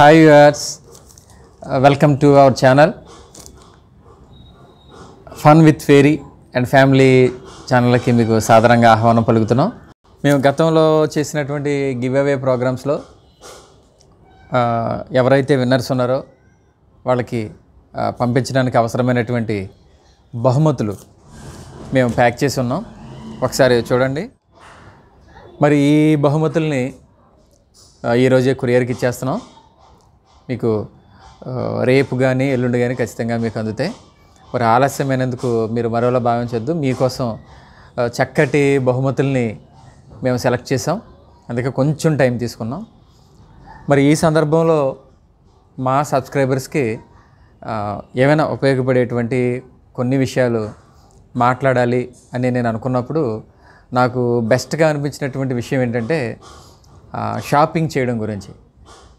hi yours welcome to our channel fun with Fairy and family ఛానల్కి మీకు సాధారణంగా ఆహ్వానం పలుకుతున్నాం మేము గతంలో చేసినటువంటి గివ్ అవే ప్రోగ్రామ్స్లో ఎవరైతే విన్నర్స్ ఉన్నారో వాళ్ళకి పంపించడానికి అవసరమైనటువంటి బహుమతులు మేము ప్యాక్ చేసి ఉన్నాం ఒకసారి చూడండి మరి ఈ బహుమతుల్ని ఈరోజే కొరియర్కి ఇచ్చేస్తున్నాం మీకు రేపు కానీ ఎల్లుండి కానీ ఖచ్చితంగా మీకు అందుతాయి మరి ఆలస్యమైనందుకు మీరు మరోలా భావించొద్దు మీకోసం చక్కటి బహుమతుల్ని మేము సెలెక్ట్ చేసాం అందుకే కొంచెం టైం తీసుకున్నాం మరి ఈ సందర్భంలో మా సబ్స్క్రైబర్స్కి ఏమైనా ఉపయోగపడేటువంటి కొన్ని విషయాలు మాట్లాడాలి అని నేను అనుకున్నప్పుడు నాకు బెస్ట్గా అనిపించినటువంటి విషయం ఏంటంటే షాపింగ్ చేయడం గురించి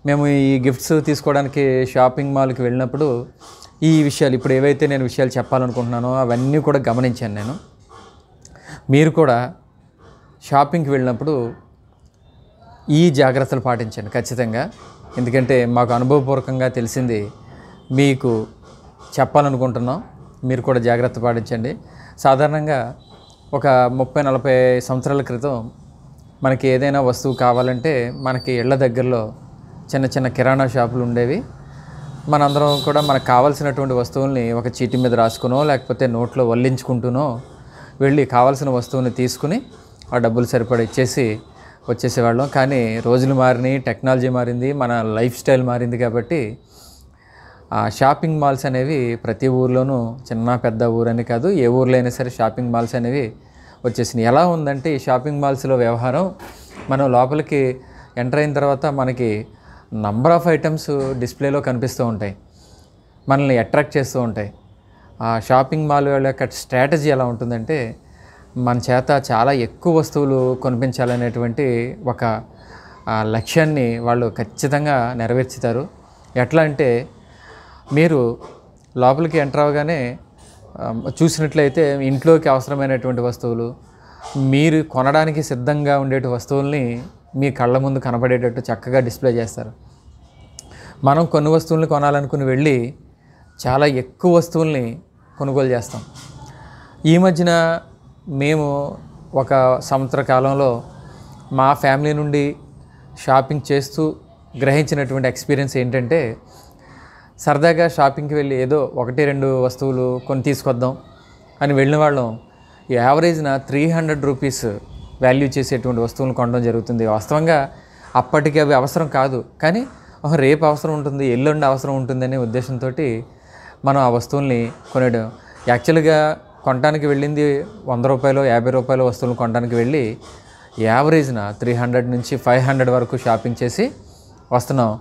మేము ఈ గిఫ్ట్స్ తీసుకోవడానికి షాపింగ్ మాల్కి వెళ్ళినప్పుడు ఈ విషయాలు ఇప్పుడు ఏవైతే నేను విషయాలు చెప్పాలనుకుంటున్నానో అవన్నీ కూడా గమనించాను నేను మీరు కూడా షాపింగ్కి వెళ్ళినప్పుడు ఈ జాగ్రత్తలు పాటించండి ఖచ్చితంగా ఎందుకంటే మాకు అనుభవపూర్వకంగా తెలిసింది మీకు చెప్పాలనుకుంటున్నాం మీరు కూడా జాగ్రత్త పాటించండి సాధారణంగా ఒక ముప్పై నలభై సంవత్సరాల క్రితం మనకి ఏదైనా వస్తువు కావాలంటే మనకి ఇళ్ల దగ్గరలో చిన్న చిన్న కిరాణా షాపులు ఉండేవి మనందరం కూడా మనకు కావాల్సినటువంటి వస్తువుల్ని ఒక చీటి మీద రాసుకునో లేకపోతే నోట్లో వల్లించుకుంటూనో వెళ్ళి కావాల్సిన వస్తువుని తీసుకుని ఆ డబ్బులు సరిపడా ఇచ్చేసి వచ్చేసేవాళ్ళం కానీ రోజులు మారినాయి టెక్నాలజీ మారింది మన లైఫ్ స్టైల్ మారింది కాబట్టి ఆ షాపింగ్ మాల్స్ అనేవి ప్రతి ఊర్లోనూ చిన్న పెద్ద ఊరని కాదు ఏ ఊర్లో అయినా సరే షాపింగ్ మాల్స్ అనేవి వచ్చేసినాయి ఎలా ఉందంటే ఈ షాపింగ్ మాల్స్లో వ్యవహారం మనం లోపలికి ఎంటర్ అయిన తర్వాత మనకి నంబర్ ఆఫ్ ఐటమ్స్ డిస్ప్లేలో కనిపిస్తూ ఉంటాయి మనల్ని అట్రాక్ట్ చేస్తూ ఉంటాయి ఆ షాపింగ్ మాల్ వాళ్ళ యొక్క స్ట్రాటజీ ఎలా ఉంటుందంటే మన చేత చాలా ఎక్కువ వస్తువులు కొనిపించాలనేటువంటి ఒక లక్ష్యాన్ని వాళ్ళు ఖచ్చితంగా నెరవేర్చుతారు ఎట్లా అంటే మీరు లోపలికి ఎంటర్ అవగానే చూసినట్లయితే ఇంట్లోకి అవసరమైనటువంటి వస్తువులు మీరు కొనడానికి సిద్ధంగా ఉండేటి వస్తువుల్ని మీ కళ్ళ ముందు కనబడేటట్టు చక్కగా డిస్ప్లే చేస్తారు మనం కొన్ని వస్తువులను కొనాలనుకుని వెళ్ళి చాలా ఎక్కువ వస్తువుల్ని కొనుగోలు చేస్తాం ఈ మధ్యన మేము ఒక సంవత్సర కాలంలో మా ఫ్యామిలీ నుండి షాపింగ్ చేస్తూ గ్రహించినటువంటి ఎక్స్పీరియన్స్ ఏంటంటే సరదాగా షాపింగ్కి వెళ్ళి ఏదో ఒకటి రెండు వస్తువులు కొన్ని తీసుకొద్దాం అని వెళ్ళిన వాళ్ళం యావరేజ్న త్రీ హండ్రెడ్ రూపీస్ వాల్యూ చేసేటువంటి వస్తువులను కొనడం జరుగుతుంది వాస్తవంగా అప్పటికి అవి అవసరం కాదు కానీ రేపు అవసరం ఉంటుంది ఎల్లుండి అవసరం ఉంటుందనే ఉద్దేశంతో మనం ఆ వస్తువుల్ని కొనడం యాక్చువల్గా కొనడానికి వెళ్ళింది వంద రూపాయలు యాభై రూపాయల వస్తువులు కొనడానికి వెళ్ళి యావరేజ్న త్రీ హండ్రెడ్ నుంచి ఫైవ్ హండ్రెడ్ వరకు షాపింగ్ చేసి వస్తున్నాం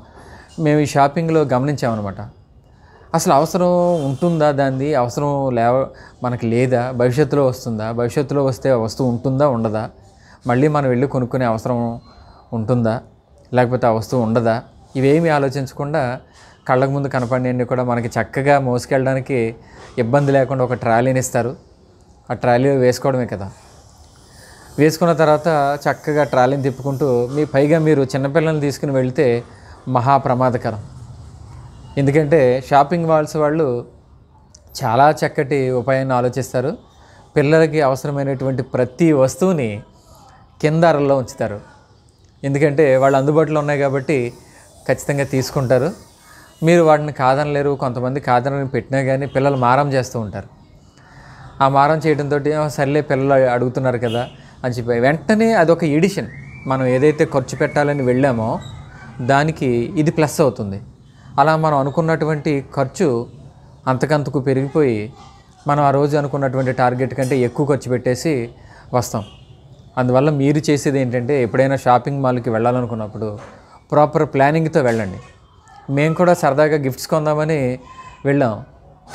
మేము ఈ షాపింగ్లో గమనించామన్నమాట అసలు అవసరం ఉంటుందా దాన్ని అవసరం లేవ మనకి లేదా భవిష్యత్తులో వస్తుందా భవిష్యత్తులో వస్తే వస్తువు ఉంటుందా ఉండదా మళ్ళీ మనం వెళ్ళి కొనుక్కునే అవసరం ఉంటుందా లేకపోతే ఆ వస్తువు ఉండదా ఇవేమి ఆలోచించకుండా కళ్ళకు ముందు కనపడినవన్నీ కూడా మనకి చక్కగా మోసుకెళ్ళడానికి ఇబ్బంది లేకుండా ఒక ట్రాలీని ఇస్తారు ఆ ట్రాలీ వేసుకోవడమే కదా వేసుకున్న తర్వాత చక్కగా ట్రాలీని తిప్పుకుంటూ మీ పైగా మీరు చిన్నపిల్లల్ని తీసుకుని వెళ్తే మహా ప్రమాదకరం ఎందుకంటే షాపింగ్ మాల్స్ వాళ్ళు చాలా చక్కటి ఉపాయాన్ని ఆలోచిస్తారు పిల్లలకి అవసరమైనటువంటి ప్రతి వస్తువుని కింద అరల్లో ఉంచుతారు ఎందుకంటే వాళ్ళు అందుబాటులో ఉన్నాయి కాబట్టి ఖచ్చితంగా తీసుకుంటారు మీరు వాటిని కాదనలేరు కొంతమంది కాదనని పెట్టినా కానీ పిల్లలు మారం చేస్తూ ఉంటారు ఆ మారం చేయడంతో సర్లే పిల్లలు అడుగుతున్నారు కదా అని చెప్పి వెంటనే అది ఒక ఎడిషన్ మనం ఏదైతే ఖర్చు పెట్టాలని వెళ్ళామో దానికి ఇది ప్లస్ అవుతుంది అలా మనం అనుకున్నటువంటి ఖర్చు అంతకంతకు పెరిగిపోయి మనం ఆ రోజు అనుకున్నటువంటి టార్గెట్ కంటే ఎక్కువ ఖర్చు పెట్టేసి వస్తాం అందువల్ల మీరు చేసేది ఏంటంటే ఎప్పుడైనా షాపింగ్ మాల్కి వెళ్ళాలనుకున్నప్పుడు ప్రాపర్ ప్లానింగ్తో వెళ్ళండి మేము కూడా సరదాగా గిఫ్ట్స్ కొందామని వెళ్ళాం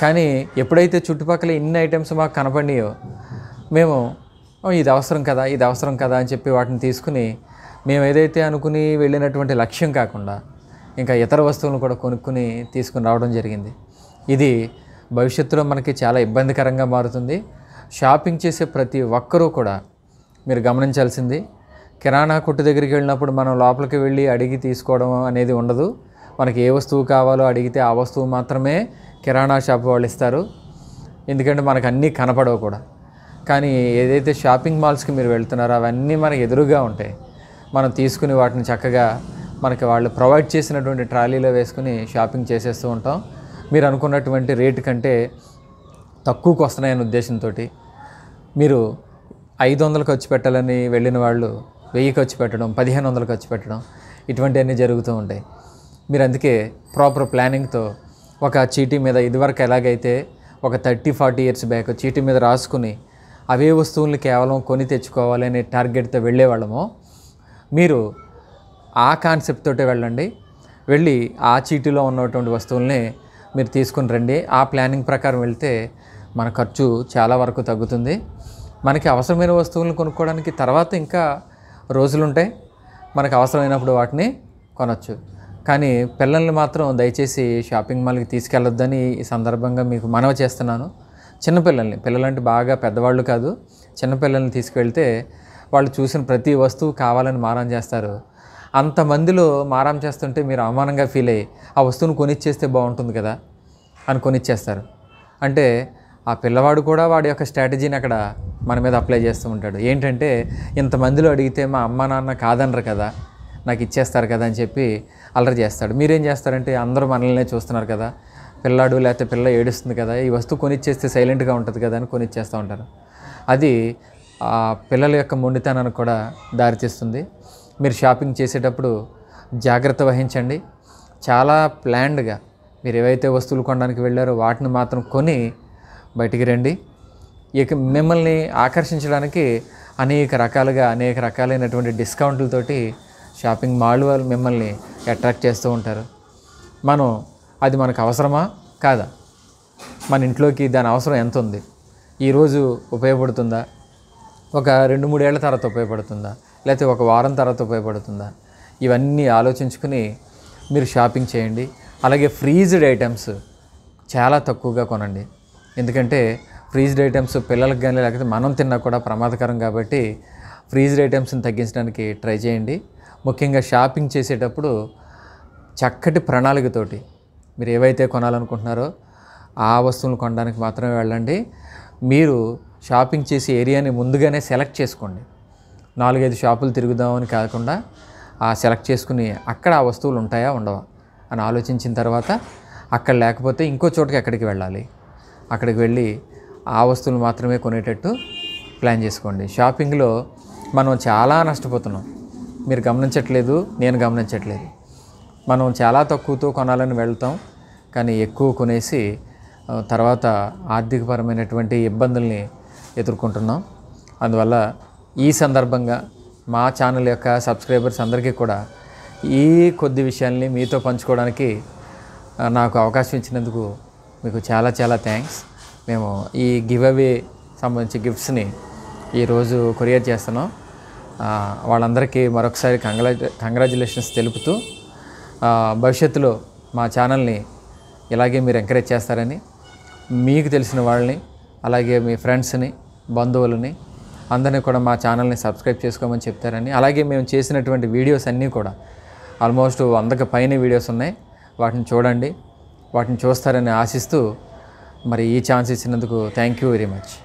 కానీ ఎప్పుడైతే చుట్టుపక్కల ఇన్ని ఐటమ్స్ మాకు కనపడినాయో మేము ఇది అవసరం కదా ఇది అవసరం కదా అని చెప్పి వాటిని తీసుకుని మేము ఏదైతే అనుకుని వెళ్ళినటువంటి లక్ష్యం కాకుండా ఇంకా ఇతర వస్తువులను కూడా కొనుక్కుని తీసుకుని రావడం జరిగింది ఇది భవిష్యత్తులో మనకి చాలా ఇబ్బందికరంగా మారుతుంది షాపింగ్ చేసే ప్రతి ఒక్కరూ కూడా మీరు గమనించాల్సింది కిరాణా కొట్టు దగ్గరికి వెళ్ళినప్పుడు మనం లోపలికి వెళ్ళి అడిగి తీసుకోవడం అనేది ఉండదు మనకి ఏ వస్తువు కావాలో అడిగితే ఆ వస్తువు మాత్రమే కిరాణా షాప్ వాళ్ళు ఇస్తారు ఎందుకంటే మనకు అన్నీ కనపడవు కూడా కానీ ఏదైతే షాపింగ్ మాల్స్కి మీరు వెళ్తున్నారో అవన్నీ మనకు ఎదురుగా ఉంటాయి మనం తీసుకుని వాటిని చక్కగా మనకి వాళ్ళు ప్రొవైడ్ చేసినటువంటి ట్రాలీలో వేసుకుని షాపింగ్ చేసేస్తూ ఉంటాం మీరు అనుకున్నటువంటి రేటు కంటే తక్కువకు వస్తున్నాయనే ఉద్దేశంతో మీరు ఐదు వందలు ఖర్చు పెట్టాలని వెళ్ళిన వాళ్ళు వెయ్యి ఖర్చు పెట్టడం పదిహేను వందలు ఖర్చు పెట్టడం ఇటువంటివన్నీ జరుగుతూ ఉంటాయి మీరు అందుకే ప్రాపర్ ప్లానింగ్తో ఒక చీటీ మీద ఇదివరకు ఎలాగైతే ఒక థర్టీ ఫార్టీ ఇయర్స్ బ్యాక్ చీటీ మీద రాసుకుని అవే వస్తువుల్ని కేవలం కొని తెచ్చుకోవాలి అనే టార్గెట్తో వెళ్ళేవాళ్ళము మీరు ఆ కాన్సెప్ట్ తోటే వెళ్ళండి వెళ్ళి ఆ చీటీలో ఉన్నటువంటి వస్తువుల్ని మీరు తీసుకుని రండి ఆ ప్లానింగ్ ప్రకారం వెళ్తే మన ఖర్చు చాలా వరకు తగ్గుతుంది మనకి అవసరమైన వస్తువులను కొనుక్కోవడానికి తర్వాత ఇంకా రోజులుంటాయి మనకు అవసరమైనప్పుడు వాటిని కొనవచ్చు కానీ పిల్లల్ని మాత్రం దయచేసి షాపింగ్ మాల్కి తీసుకెళ్ళొద్దని ఈ సందర్భంగా మీకు మనవి చేస్తున్నాను చిన్నపిల్లల్ని పిల్లలంటే బాగా పెద్దవాళ్ళు కాదు చిన్నపిల్లల్ని తీసుకెళ్తే వాళ్ళు చూసిన ప్రతి వస్తువు కావాలని మారం చేస్తారు అంతమందిలో మారం చేస్తుంటే మీరు అవమానంగా ఫీల్ అయ్యి ఆ వస్తువును కొనిచ్చేస్తే బాగుంటుంది కదా అని కొనిచ్చేస్తారు అంటే ఆ పిల్లవాడు కూడా వాడి యొక్క స్ట్రాటజీని అక్కడ మన మీద అప్లై చేస్తూ ఉంటాడు ఏంటంటే ఇంతమందిలో అడిగితే మా అమ్మ నాన్న కాదనరు కదా నాకు ఇచ్చేస్తారు కదా అని చెప్పి అల్లరి చేస్తాడు మీరేం చేస్తారంటే అందరూ మనల్నే చూస్తున్నారు కదా పిల్లాడు లేకపోతే పిల్ల ఏడుస్తుంది కదా ఈ వస్తువు కొనిచ్చేస్తే సైలెంట్గా ఉంటుంది కదా అని కొనిచ్చేస్తూ ఉంటారు అది పిల్లల యొక్క మొండితనానికి కూడా దారితీస్తుంది మీరు షాపింగ్ చేసేటప్పుడు జాగ్రత్త వహించండి చాలా ప్లాన్డ్గా మీరు ఏవైతే వస్తువులు కొనడానికి వెళ్ళారో వాటిని మాత్రం కొని బయటికి రండి ఇక మిమ్మల్ని ఆకర్షించడానికి అనేక రకాలుగా అనేక రకాలైనటువంటి డిస్కౌంట్లతోటి షాపింగ్ మాల్ వాళ్ళు మిమ్మల్ని అట్రాక్ట్ చేస్తూ ఉంటారు మనం అది మనకు అవసరమా కాదా మన ఇంట్లోకి దాని అవసరం ఎంత ఉంది ఈరోజు ఉపయోగపడుతుందా ఒక రెండు మూడేళ్ల తర్వాత ఉపయోగపడుతుందా లేకపోతే ఒక వారం తర్వాత ఉపయోగపడుతుందా ఇవన్నీ ఆలోచించుకుని మీరు షాపింగ్ చేయండి అలాగే ఫ్రీజ్డ్ ఐటమ్స్ చాలా తక్కువగా కొనండి ఎందుకంటే ఫ్రీజ్డ్ ఐటమ్స్ పిల్లలకు కానీ లేకపోతే మనం తిన్నా కూడా ప్రమాదకరం కాబట్టి ఫ్రీజ్డ్ ఐటమ్స్ని తగ్గించడానికి ట్రై చేయండి ముఖ్యంగా షాపింగ్ చేసేటప్పుడు చక్కటి ప్రణాళికతోటి మీరు ఏవైతే కొనాలనుకుంటున్నారో ఆ వస్తువులు కొనడానికి మాత్రమే వెళ్ళండి మీరు షాపింగ్ చేసే ఏరియాని ముందుగానే సెలెక్ట్ చేసుకోండి నాలుగైదు షాపులు తిరుగుదామని కాకుండా ఆ సెలెక్ట్ చేసుకుని అక్కడ ఆ వస్తువులు ఉంటాయా ఉండవా అని ఆలోచించిన తర్వాత అక్కడ లేకపోతే ఇంకో చోటుకి ఎక్కడికి వెళ్ళాలి అక్కడికి వెళ్ళి ఆ వస్తువులు మాత్రమే కొనేటట్టు ప్లాన్ చేసుకోండి షాపింగ్లో మనం చాలా నష్టపోతున్నాం మీరు గమనించట్లేదు నేను గమనించట్లేదు మనం చాలా తక్కువతో కొనాలని వెళ్తాం కానీ ఎక్కువ కొనేసి తర్వాత ఆర్థికపరమైనటువంటి ఇబ్బందుల్ని ఎదుర్కొంటున్నాం అందువల్ల ఈ సందర్భంగా మా ఛానల్ యొక్క సబ్స్క్రైబర్స్ అందరికీ కూడా ఈ కొద్ది విషయాల్ని మీతో పంచుకోవడానికి నాకు అవకాశం ఇచ్చినందుకు మీకు చాలా చాలా థ్యాంక్స్ మేము ఈ గివ్ అవే సంబంధించి గిఫ్ట్స్ని ఈరోజు కొరియర్ చేస్తున్నాం వాళ్ళందరికీ మరొకసారి కంగ్రా కంగ్రాచులేషన్స్ తెలుపుతూ భవిష్యత్తులో మా ఛానల్ని ఇలాగే మీరు ఎంకరేజ్ చేస్తారని మీకు తెలిసిన వాళ్ళని అలాగే మీ ఫ్రెండ్స్ని బంధువులని అందరినీ కూడా మా ఛానల్ని సబ్స్క్రైబ్ చేసుకోమని చెప్తారని అలాగే మేము చేసినటువంటి వీడియోస్ అన్నీ కూడా ఆల్మోస్ట్ వందకు పైన వీడియోస్ ఉన్నాయి వాటిని చూడండి వాటిని చూస్తారని ఆశిస్తూ మరి ఈ ఛాన్స్ ఇచ్చినందుకు థ్యాంక్ యూ వెరీ మచ్